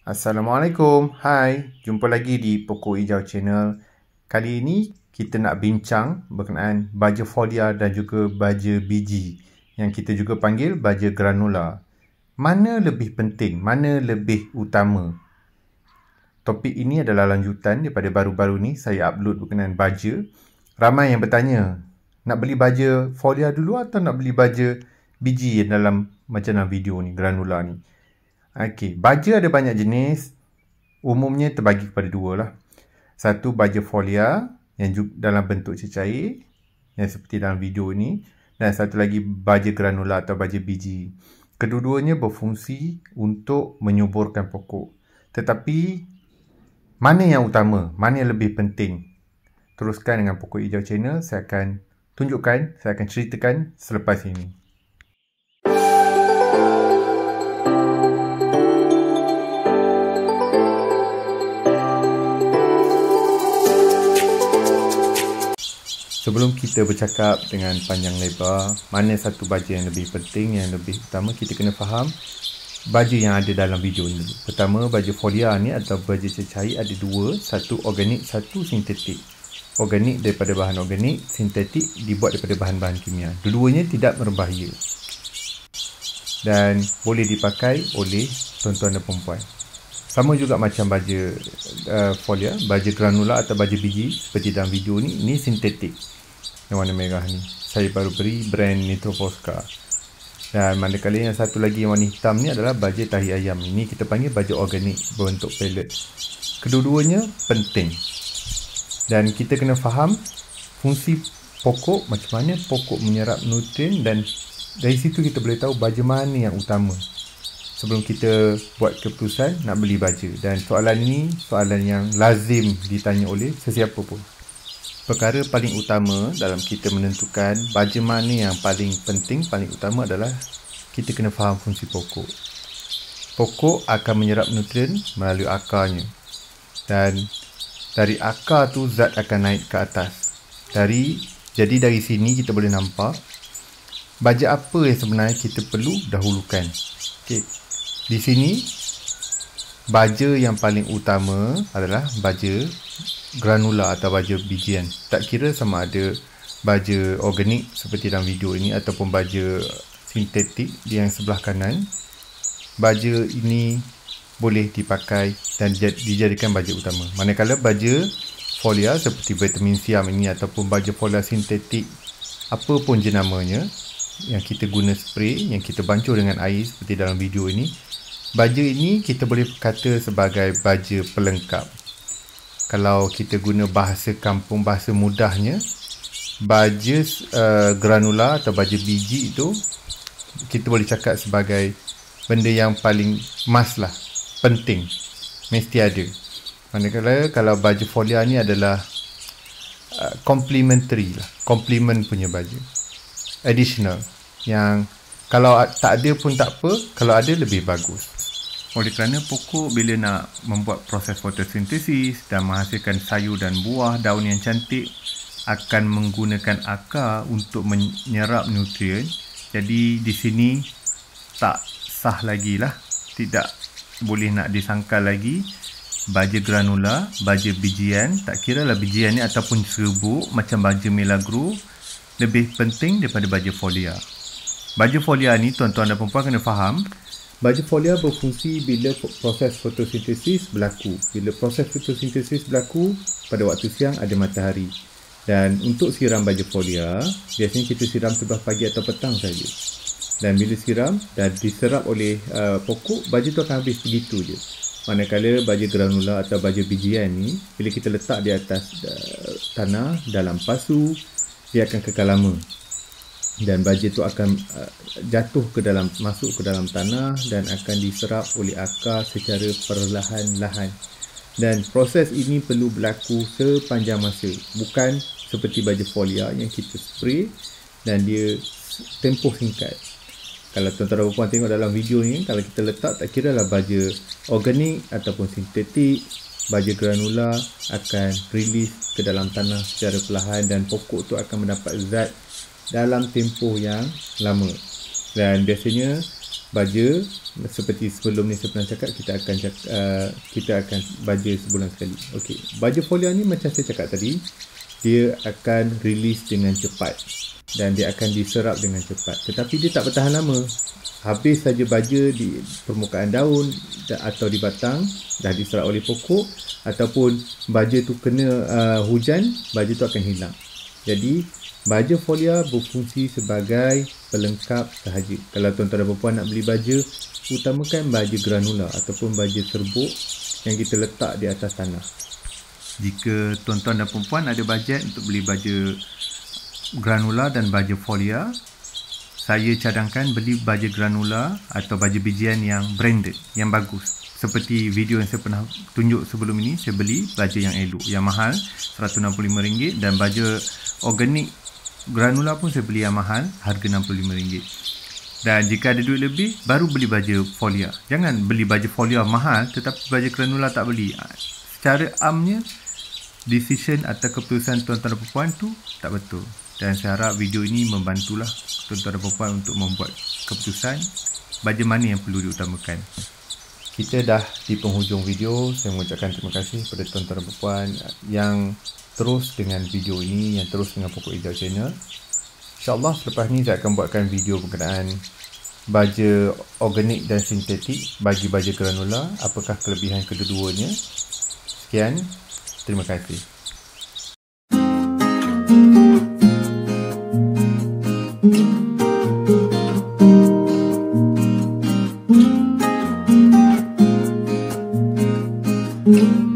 Assalamualaikum. Hai, jumpa lagi di Pokok Hijau Channel. Kali ini kita nak bincang berkenaan baja folia dan juga baja biji yang kita juga panggil baja granula. Mana lebih penting? Mana lebih utama? Topik ini adalah lanjutan daripada baru-baru ni saya upload berkenaan baja. Ramai yang bertanya, nak beli baja folia dulu atau nak beli baja biji yang dalam macam dalam video ni, granula ni? Okey, baja ada banyak jenis. Umumnya terbagi kepada dua lah. Satu baja folia yang dalam bentuk cecair yang seperti dalam video ni dan satu lagi baja granula atau baja biji. Kedua-duanya berfungsi untuk menyuburkan pokok. Tetapi mana yang utama? Mana yang lebih penting? Teruskan dengan pokok hijau channel. saya akan tunjukkan, saya akan ceritakan selepas ini. Sebelum kita bercakap dengan panjang lebar, mana satu baju yang lebih penting, yang lebih utama, kita kena faham baju yang ada dalam video ni. Pertama, baju folia ni atau baju cecair ada dua, satu organik, satu sintetik. Organik daripada bahan organik, sintetik dibuat daripada bahan-bahan kimia. Dua-duanya tidak berbahaya dan boleh dipakai oleh tuan-tuan dan perempuan sama juga macam baja uh, folia baja granula atau baja biji seperti dalam video ni ni sintetik yang warna merah ni saya baru beri brand Nitroposca dan mana manakala yang satu lagi yang warna hitam ni adalah baja tahi ayam ni kita panggil baja organik berbentuk pellet kedua-duanya penting dan kita kena faham fungsi pokok macam mana pokok menyerap nutrien dan dari situ kita boleh tahu baja mana yang utama sebelum kita buat keputusan nak beli baju dan soalan ini soalan yang lazim ditanya oleh sesiapa pun perkara paling utama dalam kita menentukan baju mana yang paling penting paling utama adalah kita kena faham fungsi pokok pokok akan menyerap nutrien melalui akarnya dan dari akar tu zat akan naik ke atas dari jadi dari sini kita boleh nampak baju apa yang sebenarnya kita perlu dahulukan okey di sini baja yang paling utama adalah baja granula atau baja bijian. Tak kira sama ada baja organik seperti dalam video ini ataupun baja sintetik di yang sebelah kanan. Baja ini boleh dipakai dan dijadikan baja utama. Manakala baja folia seperti vitamin siam ini ataupun baja folia sintetik apa pun jenamanya yang kita guna spray yang kita bancuh dengan air seperti dalam video ini Baja ini kita boleh kata sebagai baja pelengkap. Kalau kita guna bahasa kampung, bahasa mudahnya, baja uh, eh, granula atau baja biji itu kita boleh cakap sebagai benda yang paling must lah, penting, mesti ada. Manakala kalau baju folia ni adalah uh, complementary lah, complement punya baju, additional yang kalau tak ada pun tak apa, kalau ada lebih bagus. Oleh kerana pokok bila nak membuat proses fotosintesis dan menghasilkan sayur dan buah daun yang cantik akan menggunakan akar untuk menyerap nutrien. Jadi di sini tak sah lagi lah. Tidak boleh nak disangka lagi baja granula, baja bijian, tak kira lah bijian ni ataupun serbuk macam baja milagro lebih penting daripada baja folia. Baja folia ni tuan-tuan dan puan kena faham Baju folia berfungsi bila proses fotosintesis berlaku. Bila proses fotosintesis berlaku, pada waktu siang ada matahari. Dan untuk siram baju folia, biasanya kita siram sebelah pagi atau petang saja. Dan bila siram dan diserap oleh uh, pokok, baju tu akan habis begitu je. Manakala baju granula atau baju bijian ni, bila kita letak di atas uh, tanah dalam pasu, dia akan kekal lama dan baja itu akan uh, jatuh ke dalam masuk ke dalam tanah dan akan diserap oleh akar secara perlahan-lahan dan proses ini perlu berlaku sepanjang masa bukan seperti baja folia yang kita spray dan dia tempoh singkat kalau tuan-tuan dan puan tengok dalam video ni kalau kita letak tak kira lah baja organik ataupun sintetik baja granula akan release ke dalam tanah secara perlahan dan pokok tu akan mendapat zat dalam tempoh yang lama dan biasanya baja seperti sebelum ni saya pernah cakap kita akan uh, kita akan baja sebulan sekali okey baja folio ni macam saya cakap tadi dia akan release dengan cepat dan dia akan diserap dengan cepat tetapi dia tak bertahan lama habis saja baja di permukaan daun atau di batang dah diserap oleh pokok ataupun baja tu kena uh, hujan baja tu akan hilang jadi Baja folia berfungsi sebagai pelengkap sahaja. Kalau tuan-tuan dan puan nak beli baja, utamakan baja granula ataupun baja serbuk yang kita letak di atas tanah. Jika tuan-tuan dan puan ada bajet untuk beli baja granula dan baja folia, saya cadangkan beli baja granula atau baja bijian yang branded, yang bagus. Seperti video yang saya pernah tunjuk sebelum ini, saya beli baja yang elok, yang mahal, RM165 dan baja organik granula pun saya beli yang mahal harga RM65 dan jika ada duit lebih baru beli baja folia jangan beli baja folia mahal tetapi baja granula tak beli ah, secara amnya decision atau keputusan tuan-tuan dan perempuan tu tak betul dan saya harap video ini membantulah tuan-tuan dan perempuan untuk membuat keputusan baja mana yang perlu diutamakan kita dah di penghujung video saya mengucapkan terima kasih kepada tuan-tuan dan perempuan yang terus dengan video ini yang terus dengan Pokok Hijau Channel. InsyaAllah selepas ni saya akan buatkan video berkenaan baja organik dan sintetik bagi baja granula. Apakah kelebihan kedua-duanya. Sekian. Terima kasih. Thank mm